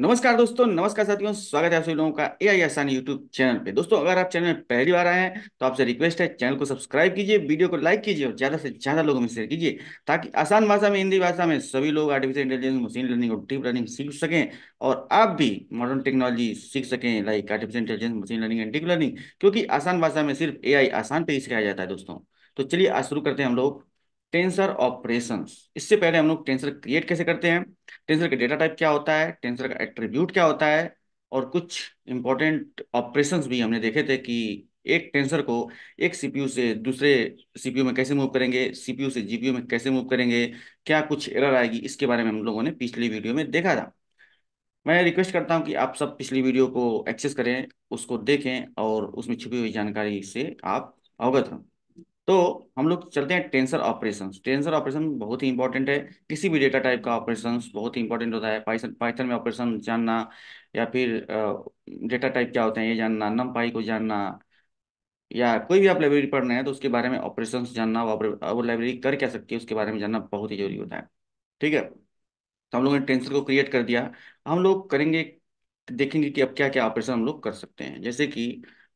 नमस्कार दोस्तों नमस्कार साथियों स्वागत है आप सभी लोगों का ए आई आसान यूट्यूब चैनल पे दोस्तों अगर आप चैनल में पहली बार आए हैं तो आपसे रिक्वेस्ट है चैनल को सब्सक्राइब कीजिए वीडियो को लाइक कीजिए और ज्यादा से ज्यादा लोगों में शेयर कीजिए ताकि आसान भाषा में हिंदी भाषा में सभी लोग आर्टिफिशियल इंटेलिजेंस मशीन लर्निंग और डीप लर्निंग सीख सकें और आप भी मॉडर्न टेक्नोलॉजी सीख सकें like artificial intelligence machine learning and deep learning क्योंकि आसान भाषा में सिर्फ ए आसान पे ही सिखाया जाता है दोस्तों तो चलिए आज शुरू करते हैं हम लोग टेंसर ऑपरेशंस इससे पहले हम लोग टेंसर क्रिएट कैसे करते हैं टेंसर का डेटा टाइप क्या होता है टेंसर का एट्रीब्यूट क्या होता है और कुछ इंपॉर्टेंट ऑपरेशंस भी हमने देखे थे कि एक टेंसर को एक सीपीयू से दूसरे सीपीयू में कैसे मूव करेंगे सीपीयू से जीपीयू में कैसे मूव करेंगे क्या कुछ एरर आएगी इसके बारे में हम लोगों ने पिछली वीडियो में देखा था मैं रिक्वेस्ट करता हूं कि आप सब पिछली वीडियो को एक्सेस करें उसको देखें और उसमें छुपी हुई जानकारी से आप अवगत हों तो हम लोग चलते हैं टेंसर ऑपरेशन टेंसर ऑपरेशन बहुत ही इंपॉर्टेंट है किसी भी डेटा टाइप का ऑपरेशन बहुत ही इंपॉर्टेंट होता है पाइथन पाइथन में ऑपरेशन जानना या फिर डेटा टाइप क्या होते हैं ये जानना नम पाई को जानना या कोई भी आप लाइब्रेरी पढ़ रहे हैं तो उसके बारे में ऑपरेशन जानना वो लाइब्रेरी कर क्या सकती है उसके बारे में जानना बहुत ही जरूरी होता है ठीक है तो हम लोगों ने टेंसर को क्रिएट कर दिया हम लोग करेंगे देखेंगे कि अब क्या क्या ऑपरेशन हम लोग कर सकते हैं जैसे कि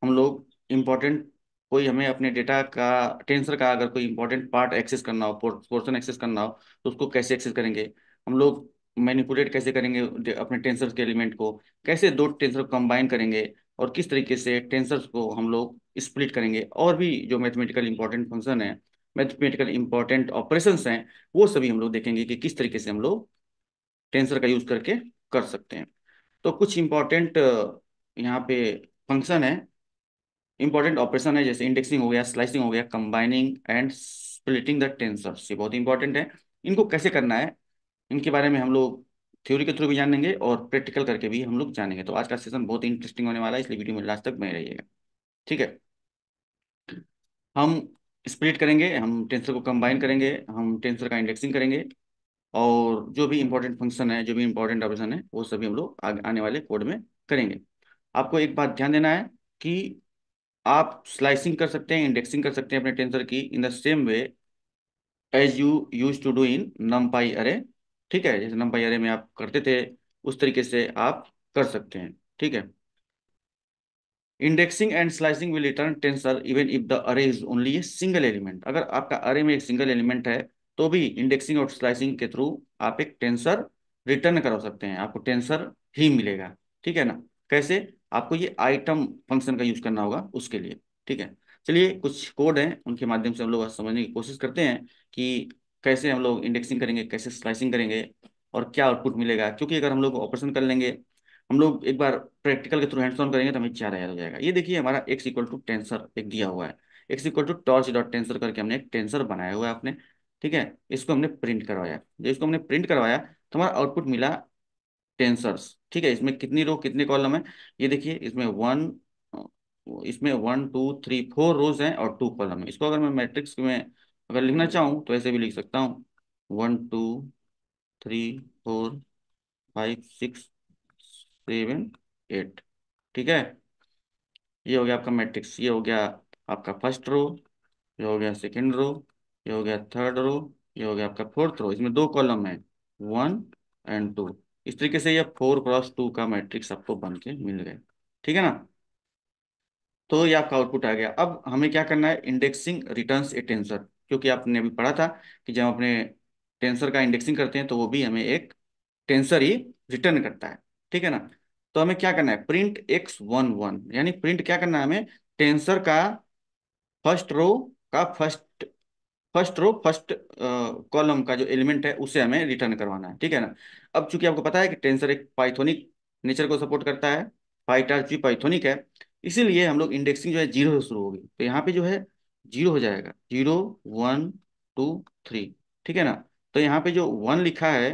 हम लोग इम्पोर्टेंट कोई हमें अपने डेटा का टेंसर का अगर कोई इंपॉर्टेंट पार्ट एक्सेस करना हो पोर्सन एक्सेस करना हो तो उसको कैसे एक्सेस करेंगे हम लोग मैनिपुलेट कैसे करेंगे अपने टेंसर के एलिमेंट को कैसे दो टेंसर कंबाइन करेंगे और किस तरीके से टेंसर्स को हम लोग स्प्लिट करेंगे और भी जो मैथमेटिकल इंपॉर्टेंट फंक्शन है मैथमेटिकल इंपॉर्टेंट ऑपरेशन हैं वो सभी हम लोग देखेंगे कि किस तरीके से हम लोग टेंसर का यूज करके कर सकते हैं तो कुछ इंपॉर्टेंट यहाँ पे फंक्शन है इंपॉर्टेंट ऑपरेशन है जैसे इंडेक्सिंग हो गया स्लाइसिंग हो गया combining and splitting the tensor ये बहुत इंपॉर्टेंट है इनको कैसे करना है इनके बारे में हम लोग थ्योरी के थ्रू भी जानेंगे और प्रैक्टिकल करके भी हम लोग जानेंगे तो आज का सेशन बहुत इंटरेस्टिंग होने वाला है इसलिए वीडियो में लास्ट तक बने रहिएगा ठीक है हम स्प्लिट करेंगे हम टेंसर को कंबाइन करेंगे हम टेंसर का इंडेक्सिंग करेंगे और जो भी इंपॉर्टेंट फंक्शन है जो भी इंपॉर्टेंट ऑपरेशन है वो सभी हम लोग आने वाले कोड में करेंगे आपको एक बात ध्यान देना है कि आप स्लाइसिंग कर सकते हैं इंडेक्सिंग कर सकते हैं अपने टेंसर की in the same way as you use to do in NumPy array ठीक है जैसे नम पाई अरे में आप करते थे उस तरीके से आप कर सकते हैं ठीक है indexing and slicing will return tensor even if the array is only a single element अगर आपका अरे में एक सिंगल एलिमेंट है तो भी इंडेक्सिंग और स्लाइसिंग के थ्रू आप एक टेंसर रिटर्न करा सकते हैं आपको टेंसर ही मिलेगा ठीक है ना कैसे आपको ये आइटम फंक्शन का यूज करना होगा उसके लिए ठीक है चलिए कुछ कोड हैं उनके माध्यम से हम लोग समझने की कोशिश करते हैं कि कैसे हम लोग इंडेक्सिंग करेंगे कैसे स्लाइसिंग करेंगे और क्या आउटपुट मिलेगा क्योंकि अगर हम लोग ऑपरेशन कर लेंगे हम लोग एक बार प्रैक्टिकल के थ्रू हैंड्स ऑन करेंगे तो हमें चार हज़ार हो जाएगा ये देखिए हमारा एक्स इक्वल टू टेंसर एक दिया हुआ है x equal to torch dot tensor करके हमने एक टेंसर बनाया हुआ है आपने ठीक है इसको हमने प्रिंट करवाया जब इसको हमने प्रिंट करवाया तो हमारा आउटपुट मिला टेंसर्स ठीक है इसमें कितनी रो कितने कॉलम है ये देखिए इसमें वन इसमें one two three four rows हैं और टू कॉलम है इसको अगर मैं मैट्रिक्स में अगर लिखना चाहूँ तो ऐसे भी लिख सकता हूँ one two three four five six seven eight ठीक है ये हो गया आपका मैट्रिक्स ये हो गया आपका फर्स्ट रो ये हो गया सेकेंड रो ये हो गया थर्ड रो ये हो गया आपका फोर्थ रो इसमें दो कॉलम है वन एंड टू इस तरीके से ये फोर क्रॉस टू का मैट्रिक्स आपको बन के मिल गया ठीक है ना तो ये आपका आउटपुट आ गया अब हमें क्या करना है इंडेक्सिंग रिटर्न ए टेंसर क्योंकि आपने अभी पढ़ा था कि जब अपने टेंसर का इंडेक्सिंग करते हैं तो वो भी हमें एक टेंसर ही रिटर्न करता है ठीक है ना तो हमें क्या करना है प्रिंट एक्स वन वन यानी प्रिंट क्या करना है हमें टेंसर का फर्स्ट रो का first first row first column का जो एलिमेंट है उसे हमें रिटर्न करवाना है ठीक है ना अब चूंकि आपको पता है कि टेंसर एक पाइथोनिक नेचर को सपोर्ट करता है पाइटार चूंकि पाइथोनिक है इसीलिए हम लोग इंडेक्सिंग जो है जीरो से शुरू होगी तो यहाँ पे जो है जीरो हो जाएगा जीरो वन टू थ्री ठीक है ना तो यहाँ पे जो वन लिखा है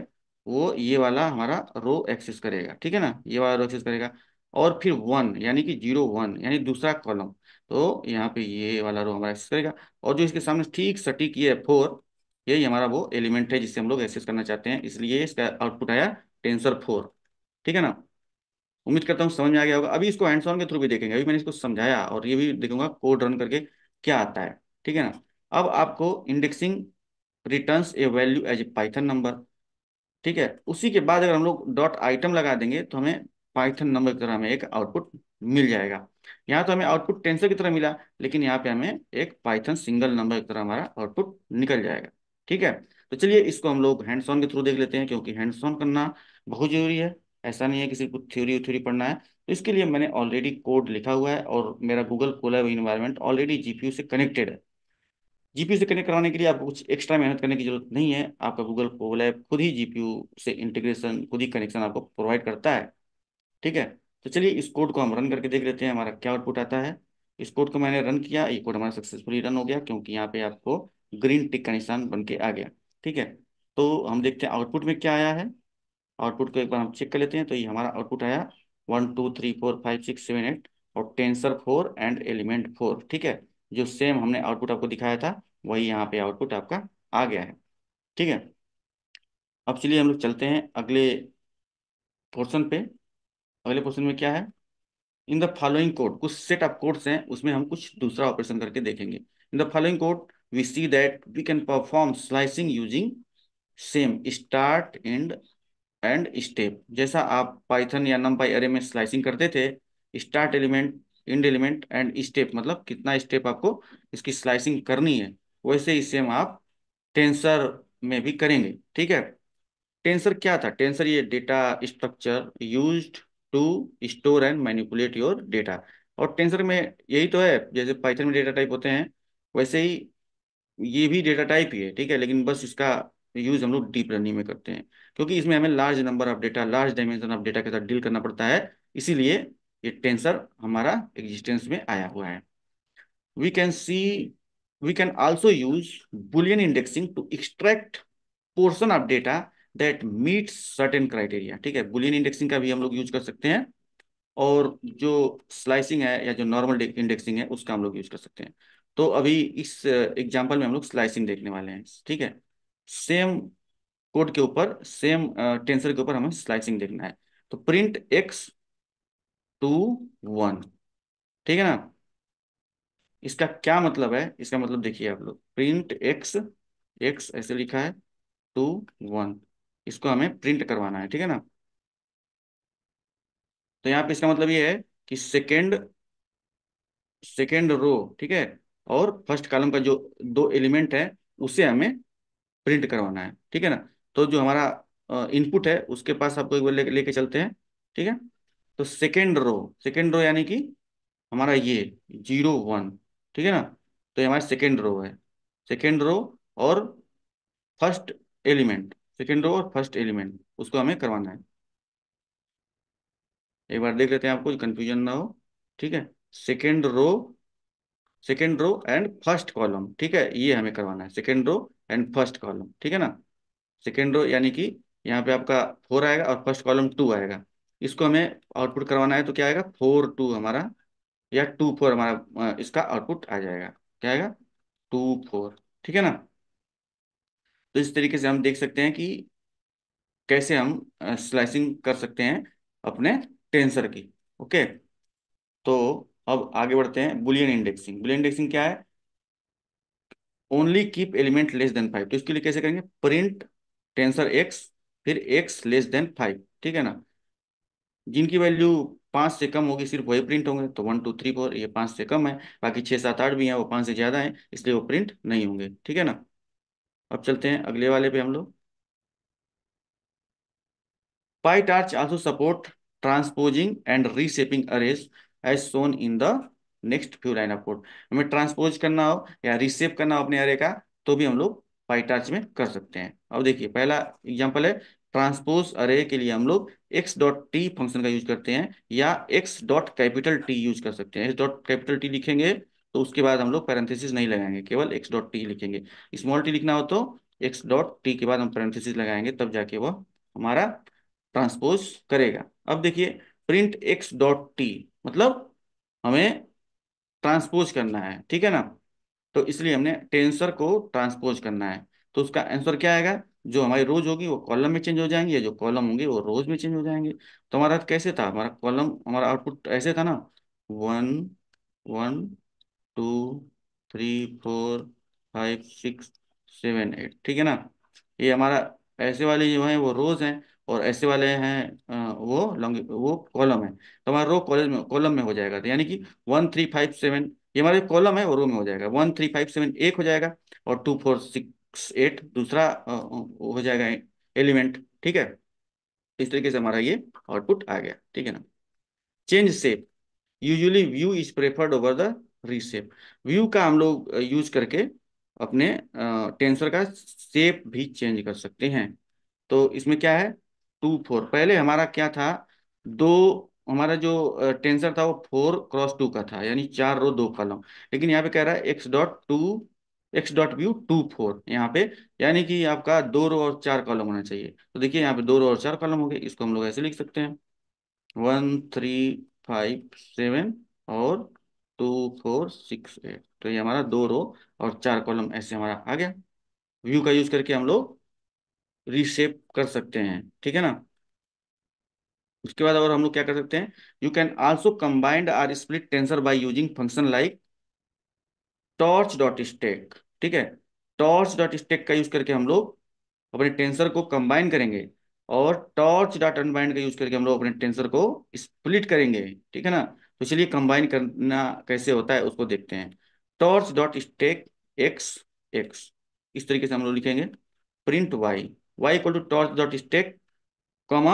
वो ये वाला हमारा रो एक्सेस करेगा ठीक है ना ये वाला रो एक्सेस करेगा और फिर वन यानी कि जीरो वन यानी दूसरा कॉलम तो यहाँ पे ये वाला रो हमारा एक्सेस करेगा और जो इसके सामने ठीक सटीक ये है फोर यही हमारा वो एलिमेंट है जिससे हम लोग एक्सेस करना चाहते हैं इसलिए इसका आउटपुट आया टेंसर फोर ठीक है ना उम्मीद करता हूँ समझ में आ गया होगा अभी इसको हैंड्स ऑन के थ्रू भी देखेंगे अभी मैंने इसको समझाया और ये भी देखूंगा कोड रन करके क्या आता है ठीक है ना अब आपको indexing return a value as a Python number ठीक है उसी के बाद अगर हम लोग डॉट आइटम लगा देंगे तो हमें पाइथन नंबर की तरह हमें एक आउटपुट मिल जाएगा यहाँ तो हमें आउटपुट टेंसर की तरह मिला लेकिन यहाँ पे हमें एक पाइथन सिंगल नंबर की तरह हमारा आउटपुट निकल जाएगा ठीक है तो चलिए इसको हम लोग हैंड के थ्रू देख लेते हैं क्योंकि हैंड करना बहुत जरूरी है ऐसा नहीं है किसी को थ्योरी थ्योरी पढ़ना है तो इसके लिए मैंने ऑलरेडी कोड लिखा हुआ है और मेरा Google Colab environment already GPU से कनेक्टेड है जीपीयू से कनेक्ट कराने के लिए आपको कुछ एक्स्ट्रा मेहनत करने की जरूरत नहीं है आपका गूगल कोलैब खुद ही जीपीयू से इंटीग्रेशन खुद ही कनेक्शन आपको प्रोवाइड करता है ठीक है तो चलिए इस कोड को हम रन करके देख लेते हैं हमारा क्या आउटपुट आता है इस कोड को मैंने रन किया ये कोड हमारा सक्सेसफुली रन हो गया क्योंकि यहाँ पे आपको ग्रीन टिक का निशान बन के आ गया ठीक है तो हम देखते हैं आउटपुट में क्या आया है आउटपुट को एक बार हम चेक कर लेते हैं तो ये हमारा आउटपुट आया one two three four five six seven eight और tensor four and element four ठीक है जो सेम हमने आउटपुट आपको दिखाया था वही यहाँ पे आउटपुट आपका आ गया है ठीक है अब चलिए हम लोग चलते हैं अगले पोर्शन पे अगले पोर्शन में क्या है इन द फॉलोइंग कोड कुछ सेट ऑफ कोड्स हैं उसमें हम कुछ दूसरा ऑपरेशन करके देखेंगे in the following code we see that we can perform slicing using same start end and step जैसा आप पाइथन या नम पाई एरे में स्लाइसिंग करते थे start element end element and step मतलब कितना स्टेप आपको इसकी स्लाइसिंग करनी है वैसे ही सेम आप टेंसर में भी करेंगे ठीक है टेंसर क्या था टेंसर ये data structure use to store and manipulate your data और टेंसर में यही तो है जैसे पाइथन में डेटा टाइप होते हैं वैसे ही ये भी डेटा टाइप ही है ठीक है लेकिन बस इसका यूज हम लोग डीप लर्निंग में करते हैं क्योंकि इसमें हमें large number of data large dimension of data के साथ डील करना पड़ता है इसीलिए ये टेंसर हमारा एग्जिस्टेंस में आया हुआ है we can see we can also use boolean indexing to extract portion of data that meet certain criteria ठीक है बुलियन इंडेक्सिंग का भी हम लोग यूज कर सकते हैं और जो स्लाइसिंग है या जो नॉर्मल इंडेक्सिंग है उसका हम लोग यूज़ कर सकते हैं तो अभी इस एग्जाम्पल uh, में हम लोग स्लाइसिंग देखने वाले हैं ठीक है सेम कोड के ऊपर सेम टेंसर uh, के ऊपर हमें स्लाइसिंग देखना है तो प्रिंट एक्स टू वन ठीक है ना इसका क्या मतलब है इसका मतलब देखिए आप लोग प्रिंट एक्स एक्स ऐसे लिखा है टू वन इसको हमें प्रिंट करवाना है ठीक है ना तो यहाँ पे इसका मतलब ये है कि सेकेंड सेकेंड रो ठीक है और फर्स्ट कॉलम का जो दो एलिमेंट है उसे हमें प्रिंट करवाना है ठीक है ना तो जो हमारा इनपुट है उसके पास आपको एक बार लेके ले चलते हैं ठीक है तो सेकेंड रो सेकेंड रो यानी कि हमारा ये जीरो वन ठीक है ना तो ये हमारा सेकेंड रो है सेकेंड रो और फर्स्ट एलिमेंट सेकेंड रो और फर्स्ट एलिमेंट उसको हमें करवाना है एक बार देख लेते हैं आपको कंफ्यूजन ना हो ठीक है second row second row and first column ठीक है ये हमें करवाना है second row and first column ठीक है ना सेकेंड रो यानी कि यहाँ पे आपका फोर आएगा और फर्स्ट कॉलम टू आएगा इसको हमें आउटपुट करवाना है तो क्या आएगा फोर टू हमारा या टू फोर हमारा इसका आउटपुट आ जाएगा क्या आएगा टू फोर ठीक है ना तो इस तरीके से हम देख सकते हैं कि कैसे हम स्लाइसिंग कर सकते हैं अपने टेंसर की ओके तो अब आगे बढ़ते हैं बुलियन इंडेक्सिंग बुलियन इंडेक्सिंग क्या है only keep element less than five तो इसके लिए कैसे करेंगे प्रिंट टेंसर एक्स फिर एक्स लेस देन फाइव ठीक है ना जिनकी वैल्यू पांच से कम होगी सिर्फ वही प्रिंट होंगे तो वन टू थ्री फोर ये पांच से कम है बाकी छह सात आठ भी हैं वो पांच से ज़्यादा हैं इसलिए वो प्रिंट नहीं होंगे ठीक है ना अब चलते हैं अगले वाले पे हम लोग PyTorch also support transposing and reshaping arrays as shown in the next few line of code हमें ट्रांसपोज करना हो या रिसेप करना हो अपने अरे का तो भी हम लोग पाइटार्च में कर सकते हैं अब देखिए पहला एग्जाम्पल है ट्रांसपोज अरे के लिए हम लोग एक्स डॉट टी फंक्शन का यूज करते हैं या x dot capital T use कर सकते हैं एक्स डॉट कैपिटल टी लिखेंगे तो उसके बाद हम लोग पैरेंथेसिस नहीं लगाएंगे केवल एक्स डॉट टी लिखेंगे स्मॉल टी लिखना हो तो एक्स डॉट टी के बाद हम पैरेंथेसिस लगाएंगे तब जाके वह हमारा ट्रांसपोज करेगा अब देखिए प्रिंट एक्स डॉट टी मतलब हमें ट्रांसपोज करना है ठीक है ना तो इसलिए हमने टेंसर को ट्रांसपोज करना है तो उसका आंसर क्या आएगा जो हमारी रोज होगी वो कॉलम में चेंज हो जाएंगे या जो कॉलम होंगे वो रोज में चेंज हो जाएंगे तो हमारा कैसे था हमारा कॉलम हमारा आउटपुट ऐसे था ना one one two three four five six seven eight ठीक है ना ये हमारा ऐसे वाले जो है वो रोज हैं और ऐसे वाले हैं वो लॉन्ग वो कॉलम है तो हमारा रो कॉलेज में कॉलम में हो जाएगा तो यानी कि वन थ्री फाइव सेवन ये हमारे कॉलम है वो रो में हो जाएगा वन थ्री फाइव सेवन एक हो जाएगा और टू फोर सिक्स एट दूसरा हो जाएगा एलिमेंट ठीक है इस तरीके से हमारा ये आउटपुट आ गया ठीक है ना change shape usually view is preferred over the reshape view का हम लोग यूज करके अपने टेंसर का सेप भी चेंज कर सकते हैं तो इसमें क्या है टू फोर पहले हमारा क्या था दो हमारा जो टेंसर था वो फोर क्रॉस टू का था यानी चार रो दो कॉलम लेकिन यहाँ पे कह रहा है x dot two x dot view two four यहाँ पे यानी कि आपका दो रो और चार कॉलम होना चाहिए तो देखिए यहाँ पे दो रो और चार कॉलम हो गए इसको हम लोग ऐसे लिख सकते हैं वन थ्री फाइव सेवन और टू फोर सिक्स एट तो ये हमारा दो रो और चार कॉलम ऐसे हमारा आ गया व्यू का यूज करके हम लोग रीशेप कर सकते हैं ठीक है ना उसके बाद और हम लोग क्या कर सकते हैं you can also combined or split tensor by using function like torch dot stack ठीक है टॉर्च डॉट स्टेक का यूज करके हम लोग अपने टेंसर को कंबाइन करेंगे और टॉर्च डॉट अनबाइंड का यूज करके हम लोग अपने टेंसर को स्प्लिट करेंगे ठीक है ना तो चलिए कंबाइन करना कैसे होता है उसको देखते हैं torch dot stack x x इस तरीके से हम लोग लिखेंगे print y y equal to torch dot stack comma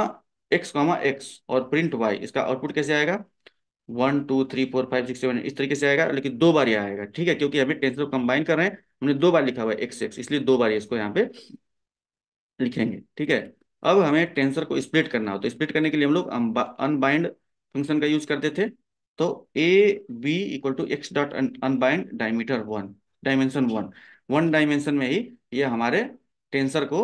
x comma x और प्रिंट वाई इसका आउटपुट कैसे आएगा one two three four five six seven इस तरीके से आएगा लेकिन दो बार ये आएगा ठीक है क्योंकि हमें टेंसर कंबाइन कर रहे हैं हमने दो बार लिखा हुआ है एक्स एक्स इसलिए दो बार इसको यहाँ पे लिखेंगे ठीक है अब हमें टेंसर को स्प्लिट करना हो तो स्प्लिट करने के लिए हम लोग अनबाइंड फंक्शन का यूज करते थे तो a b equal to x dot unbind diameter one dimension one one dimension में ही ये हमारे टेंसर को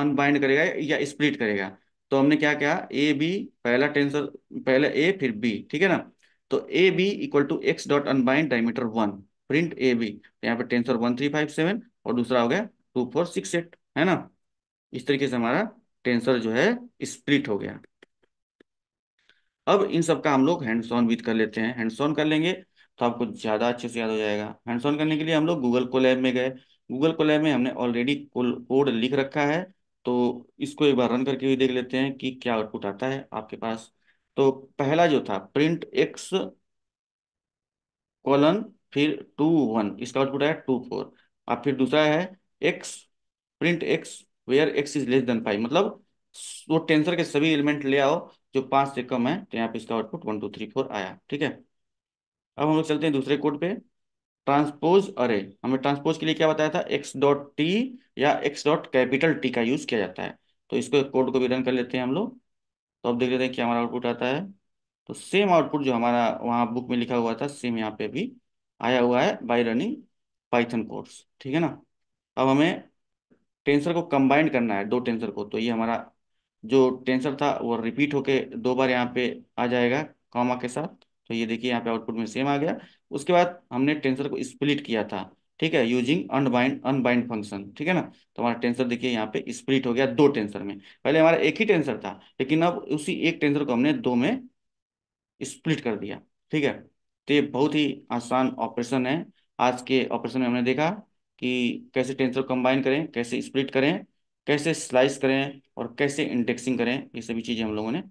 अनबाइंड करेगा या स्प्लिट करेगा तो हमने क्या किया ए बी पहला टेंसर पहले ए फिर बी ठीक है ना तो a b equal to x dot unbind diameter one print a b तो यहाँ पर tensor one three five seven और दूसरा हो गया टू फोर सिक्स एट है ना इस तरीके से हमारा टेंसर जो है स्प्लिट हो गया अब इन सब का हम लोग हैंड्स ऑन विद कर लेते हैं हैंड्स ऑन कर लेंगे तो आपको ज़्यादा अच्छे से याद हो जाएगा हैंड्स ऑन करने के लिए हम लोग गूगल कोलैब में गए गूगल कोलैब में हमने ऑलरेडी कोड लिख रखा है तो इसको एक बार रन करके भी देख लेते हैं कि क्या आउटपुट आता है आपके पास तो पहला जो था प्रिंट एक्स कॉलन फिर टू वन इसका आउटपुट आया टू फोर अब फिर दूसरा है x print x where x is less than five मतलब वो टेंसर के सभी एलिमेंट ले आओ जो पांच से कम है तो यहाँ पे इसका output one two three four आया ठीक है अब हम लोग चलते हैं दूसरे कोड पे ट्रांसपोज अरे हमें ट्रांसपोज के लिए क्या बताया था एक्स डॉट टी या एक्स डॉट कैपिटल टी का यूज किया जाता है तो इसको कोड को भी रन कर लेते हैं हम लोग तो अब देख लेते हैं क्या हमारा आउटपुट आता है तो सेम आउटपुट जो हमारा वहाँ बुक में लिखा हुआ था सेम यहाँ पे भी आया हुआ है बाय रनिंग पाइथन कोर्स ठीक है ना अब हमें टेंसर को कंबाइंड करना है दो टेंसर को तो ये हमारा जो टेंसर था वो रिपीट होके दो बार यहाँ पे आ जाएगा कॉमा के साथ तो ये देखिए यहाँ पे आउटपुट में सेम आ गया उसके बाद हमने टेंसर को स्प्लिट किया था ठीक है यूजिंग अनबाइंड अनबाइंड फंक्शन ठीक है ना तो हमारा टेंसर देखिए यहाँ पे स्प्लिट हो गया दो टेंसर में पहले हमारा एक ही टेंसर था लेकिन अब उसी एक टेंसर को हमने दो में स्प्लिट कर दिया ठीक है तो ये बहुत ही आसान ऑपरेशन है आज के ऑपरेशन में हमने देखा कि कैसे टेंसर कंबाइन करें कैसे स्प्लिट करें कैसे स्लाइस करें और कैसे इंडेक्सिंग करें ये सभी चीज़ें हम लोगों ने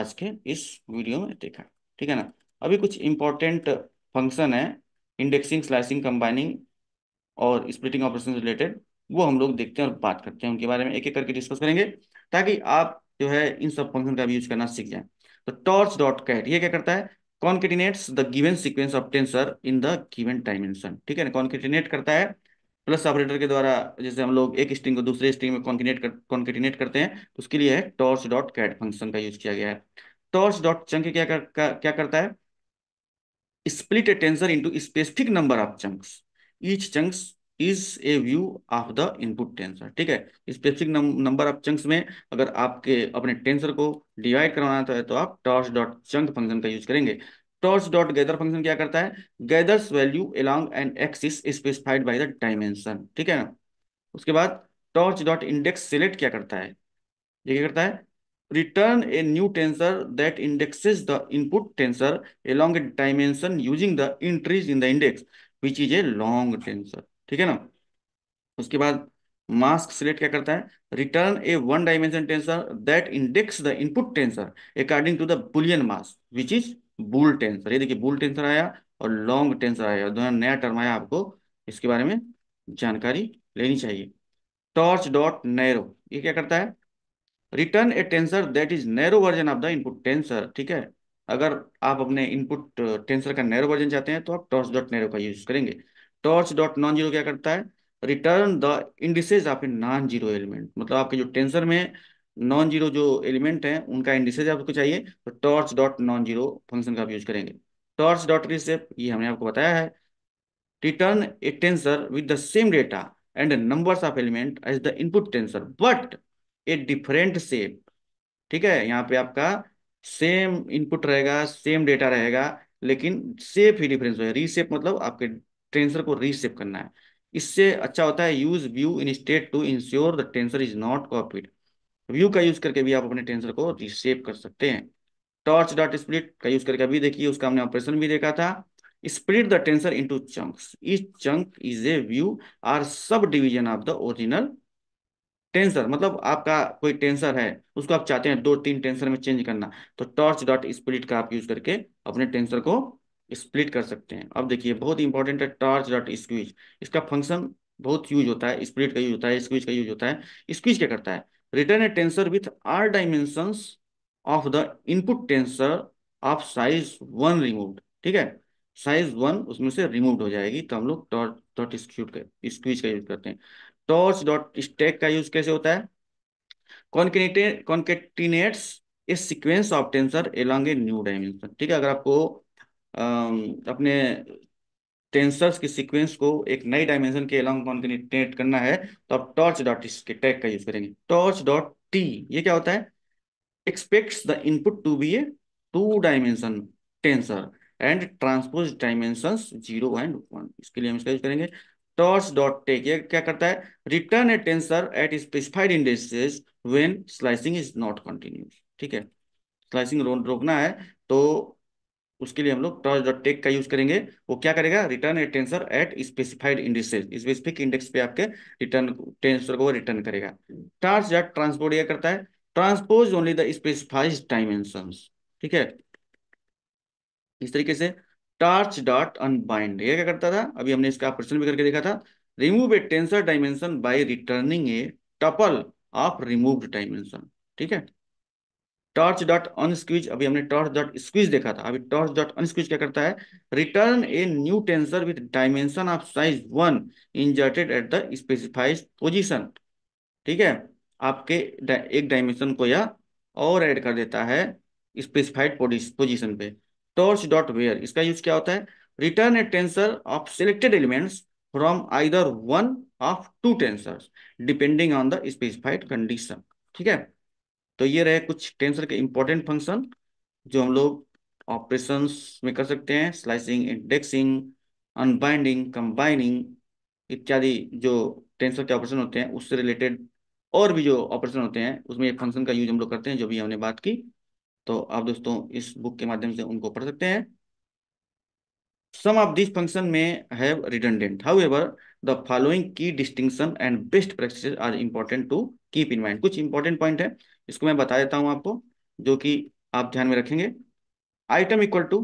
आज के इस वीडियो में देखा ठीक है ना अभी कुछ इंपॉर्टेंट फंक्शन है इंडेक्सिंग स्लाइसिंग कंबाइनिंग और स्प्लिटिंग ऑपरेशन रिलेटेड वो हम लोग देखते हैं और बात करते हैं उनके बारे में एक एक करके डिस्कस करेंगे ताकि आप जो है इन सब फंक्शन का भी यूज करना सीख जाए तो टॉर्च डॉट कैट ये क्या करता है concatenates the given sequence of tensor in the given dimension ठीक है ना कॉन्केटिनेट करता है प्लस ऑपरेटर के द्वारा जैसे हम लोग एक स्ट्रिंग को दूसरे स्ट्रिंग में कॉन्टिनेट कर कॉन्केटिनेट करते हैं तो उसके लिए है टॉर्च डॉट कैट फंक्शन का यूज किया गया है टॉर्च डॉट चंक क्या कर, क्या करता है split a tensor into specific number of chunks. Each chunks is a view of the input tensor. ठीक है स्पेसिफिक नंबर ऑफ चंक्स में अगर आपके अपने टेंसर को डिवाइड करवाना है तो आप टॉर्च डॉट चंक फंक्शन का यूज करेंगे टॉर्च डॉट गैदर फंक्शन क्या करता है gathers value along and axis specified by the dimension ठीक है ना उसके बाद टॉर्च डॉट इंडेक्स सिलेक्ट क्या करता है ये क्या करता है return a new tensor that indexes the input tensor along a dimension using the entries in the index which is a long tensor ठीक है ना उसके बाद मास्क सिलेक्ट क्या करता है return a one dimension tensor that index the input tensor according to the boolean mask which is bool tensor ये देखिए बुल टेंसर आया और लॉन्ग टेंसर आया दोनों नया टर्म आया आपको इसके बारे में जानकारी लेनी चाहिए टॉर्च डॉट नैरो क्या करता है return a tensor that is narrow version of the input tensor ठीक है अगर आप अपने इनपुट टेंसर का नैरो वर्जन चाहते हैं तो आप टॉर्च डॉट नैरो का यूज करेंगे टॉर्च डॉट नॉन जीरो क्या करता है return the indices of a non zero element मतलब आपके जो टेंसर में नॉन जीरो जो एलिमेंट है उनका इंडिसेज आपको चाहिए तो torch dot non zero function का आप यूज करेंगे टॉर्च डॉट रिसेप ये हमने आपको बताया है return a tensor with the same data and numbers of element as the input tensor but a different shape ठीक है यहाँ पे आपका सेम इनपुट रहेगा सेम डेटा रहेगा लेकिन सेप ही डिफरेंस हो रीसेप मतलब आपके टेंसर को रीसेप करना है इससे अच्छा होता है use view instead to ensure the tensor is not copied view का यूज करके भी आप अपने टेंसर को रीसेप कर सकते हैं टॉर्च डॉट स्प्लिट का यूज करके अभी देखिए उसका हमने ऑपरेशन भी देखा था split the tensor into chunks each chunk is a view or subdivision of the original tensor मतलब आपका कोई टेंसर है उसको आप चाहते हैं दो तीन टेंसर में चेंज करना तो टॉर्च डॉट स्प्लिट का आप यूज करके अपने टेंसर को स्प्लिट कर सकते हैं अब देखिए बहुत इंपॉर्टेंट है टॉर्च डॉट स्क्वीज इसका फंक्शन बहुत यूज होता है स्प्लिट का यूज होता है स्क्वीज का यूज होता है स्क्वीज क्या करता है return a tensor with all dimension of the input tensor of size one remove ठीक है साइज वन उसमें से रिमूव हो जाएगी तो हम लोग टॉर्च डॉट स्क्यूट स्क्वीज का यूज करते हैं टॉर्च डॉट स्टैक का यूज कैसे होता है concatenates a sequence of tensor along a new dimension ठीक है अगर आपको आ, अपने टेंसर्स की सीक्वेंस को एक नई डायमेंशन के एलॉन्ग कॉन्केटिनेट करना है तो आप टॉर्च डॉट इसके टैग का यूज करेंगे टॉर्च डॉट टी ये क्या होता है expects the input to be a two dimension tensor and transpose dimension zero and one इसके लिए हम इसका यूज करेंगे टॉर्च डॉट टेक ये क्या करता है return a tensor at specified indexes when slicing is not continuous ठीक है स्लाइसिंग रोन रोकना है तो उसके लिए हम लोग टॉर्च डॉट टेक का यूज करेंगे वो क्या करेगा return a tensor at specified indexes specific index पे आपके रिटर्न टेंसर को रिटर्न करेगा टॉर्च डॉट ट्रांसपोर्ट ये करता है transpose only the specified dimension ठीक है इस तरीके से स्टार्च डॉट अनबाइंड ये क्या करता था अभी हमने इसका ऑपरेशन भी करके देखा था remove a tensor dimension by returning a tuple of remove dimension ठीक है टॉर्च डॉट अनस्क्वीज अभी हमने टॉर्च डॉट स्क्वीज देखा था अभी टॉर्च डॉट अनस्क्वीज क्या करता है return a new tensor with dimension of size one inserted at the specified position ठीक है आपके एक डायमेंशन को यह और ऐड कर देता है स्पेसिफाइड पोजिशन पे टॉर्च डॉट वेयर इसका यूज क्या होता है return a tensor of selected elements from either one of two tensor depending on the specified condition ठीक है तो ये रहे कुछ टेंसर के इंपॉर्टेंट फंक्शन जो हम लोग ऑपरेशन में कर सकते हैं स्लाइसिंग इंडेक्सिंग अनबाइंडिंग कंबाइनिंग इत्यादि जो टेंसर के ऑपरेशन होते हैं उससे रिलेटेड और भी जो ऑपरेशन होते हैं उसमें ये फंक्शन का यूज हम लोग करते हैं जो भी हमने बात की तो आप दोस्तों इस बुक के माध्यम से उनको पढ़ सकते हैं some of this function may have redundant however the following key distinction and best practice are important to keep in mind कुछ इंपॉर्टेंट पॉइंट है इसको मैं बता देता हूं आपको जो कि आप ध्यान में रखेंगे item equal to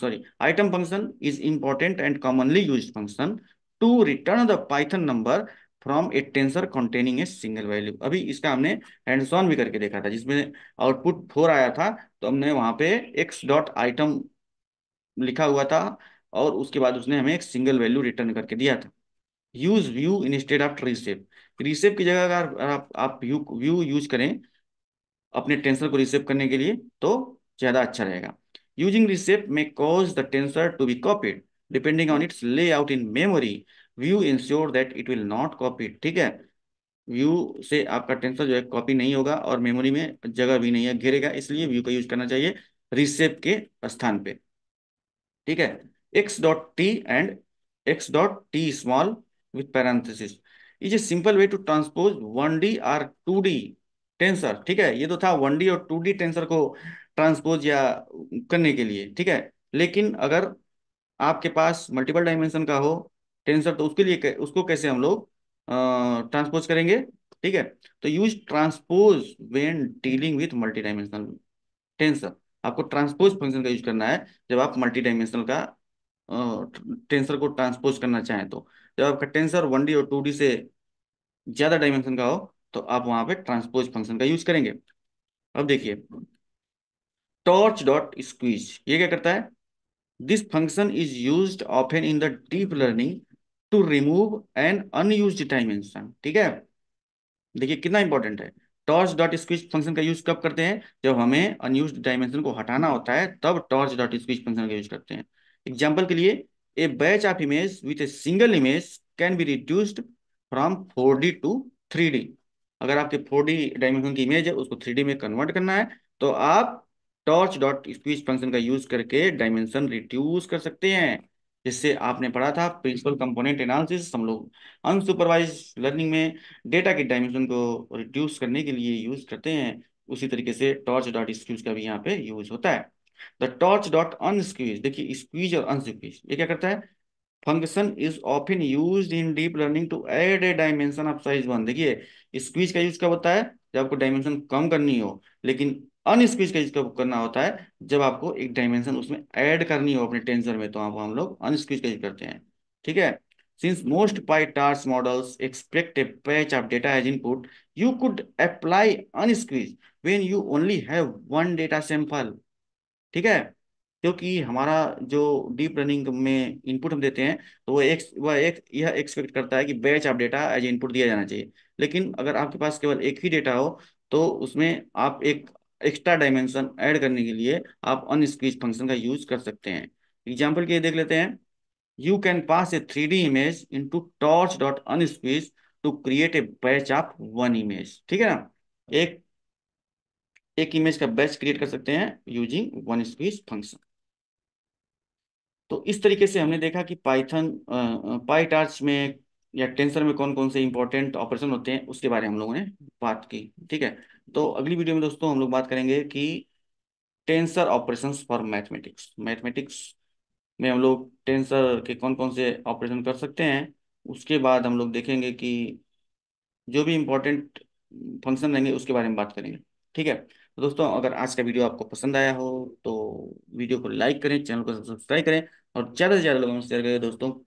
sorry item function is important and commonly use function to return the Python number from a tensor containing a single value अभी इसका हमने हैंड्स ऑन भी करके देखा था जिसमें आउटपुट फोर आया था तो हमने वहां पे एक्स डॉट आइटम लिखा हुआ था और उसके बाद उसने हमें एक सिंगल वैल्यू रिटर्न करके दिया था use view instead of reshape reshape की जगह अगर आप आप व्यू व्यू यूज करें अपने टेंसर को रिसेप करने के लिए तो ज्यादा अच्छा रहेगा using reshape may cause the tensor to be copied depending on its layout in memory view ensure that it will not copy ठीक है व्यू से आपका टेंसर जो है कॉपी नहीं होगा और मेमोरी में जगह भी नहीं है घेरेगा इसलिए व्यू का यूज करना चाहिए रिसेप के स्थान पे ठीक है x dot T and x dot T small with parenthesis is a simple way to transpose one D or two D tensor ठीक है ये तो था वन डी और टू डी टेंसर को ट्रांसपोज या करने के लिए ठीक है लेकिन अगर आपके पास मल्टीपल डायमेंशन का हो टेंसर तो उसके लिए उसको कैसे हम लोग ट्रांसपोज करेंगे ठीक है तो use transpose when dealing with multi dimensional tensor आपको ट्रांसपोज फंक्शन का यूज करना है जब आप मल्टी डायमेंशनल का टेंसर को ट्रांसपोज करना चाहें तो जब आपका टेंसर वन डी और टू डी से ज़्यादा डायमेंशन का हो तो आप वहां पे ट्रांसपोज फंक्शन का यूज करेंगे अब देखिए टॉर्च डॉट स्क्वीज ये क्या करता है this function is use often in the deep learning to remove an unused dimension ठीक है देखिए कितना इंपॉर्टेंट है टॉर्च डॉट स्क्विच फंक्शन का यूज कब करते हैं जब हमें अनयूज डिटाइमेंशन को हटाना होता है तब टॉर्च डॉट स्क्विच फंक्शन का यूज करते हैं एग्जाम्पल के लिए a batch of image with a single image can be reduced from four D to three D अगर आपके फोर डी डायमेंशन की इमेज है उसको थ्री डी में कन्वर्ट करना है तो आप टॉर्च डॉट स्क्विच फंक्शन का यूज करके डायमेंशन रिड्यूस कर सकते हैं जिससे आपने पढ़ा था प्रिंसिपल कंपोनेंट एनालिसिस हम लोग अनसुपरवाइज लर्निंग में डेटा के डायमेंशन को रिड्यूस करने के लिए यूज करते हैं उसी तरीके से टॉर्च डॉट स्क्यूज का भी यहाँ पे यूज होता है द टॉर्च डॉट अनस्क्यूज देखिए स्क्वीज और अनस्क्यूज ये क्या करता है function is often use in deep learning to add a dimension of size one देखिए स्क्वीज का यूज कब होता है जब आपको डायमेंशन कम करनी हो लेकिन अनस्पीच का इसका करना होता है जब आपको एक डायमेंशन उसमें ऐड करनी हो अपने टेंसर में तो आप हम लोग अनस्पीच का करते हैं ठीक है since most PyTorch models expect a batch of data as input you could apply unsqueeze when you only have one data sample ठीक है क्योंकि हमारा जो डीप लर्निंग में इनपुट हम देते हैं तो वो एक वह एक यह एक्सपेक्ट करता है कि batch of data as input दिया जाना चाहिए लेकिन अगर आपके पास केवल एक ही डेटा हो तो उसमें आप एक एक्स्ट्रा डायमेंशन ऐड करने के लिए आप अनस्क्रीज फंक्शन का यूज कर सकते हैं एग्जाम्पल के देख लेते हैं you can pass a three D image into torch dot unsqueeze to create a batch of one image ठीक है ना एक एक इमेज का बैच क्रिएट कर सकते हैं यूजिंग वन स्क्वीज फंक्शन तो इस तरीके से हमने देखा कि पाइथन पाई टार्च में या टेंसर में कौन कौन से इंपॉर्टेंट ऑपरेशन होते हैं उसके बारे में हम लोगों ने बात की ठीक है तो अगली वीडियो में दोस्तों हम लोग बात करेंगे कि tensor operation for mathematics mathematics में हम लोग टेंसर के कौन कौन से ऑपरेशन कर सकते हैं उसके बाद हम लोग देखेंगे कि जो भी इम्पोर्टेंट फंक्शन रहेंगे उसके बारे में बात करेंगे ठीक है तो दोस्तों अगर आज का वीडियो आपको पसंद आया हो तो वीडियो को लाइक करें चैनल को सब्सक्राइब करें और ज़्यादा से ज़्यादा लोगों में शेयर करें दोस्तों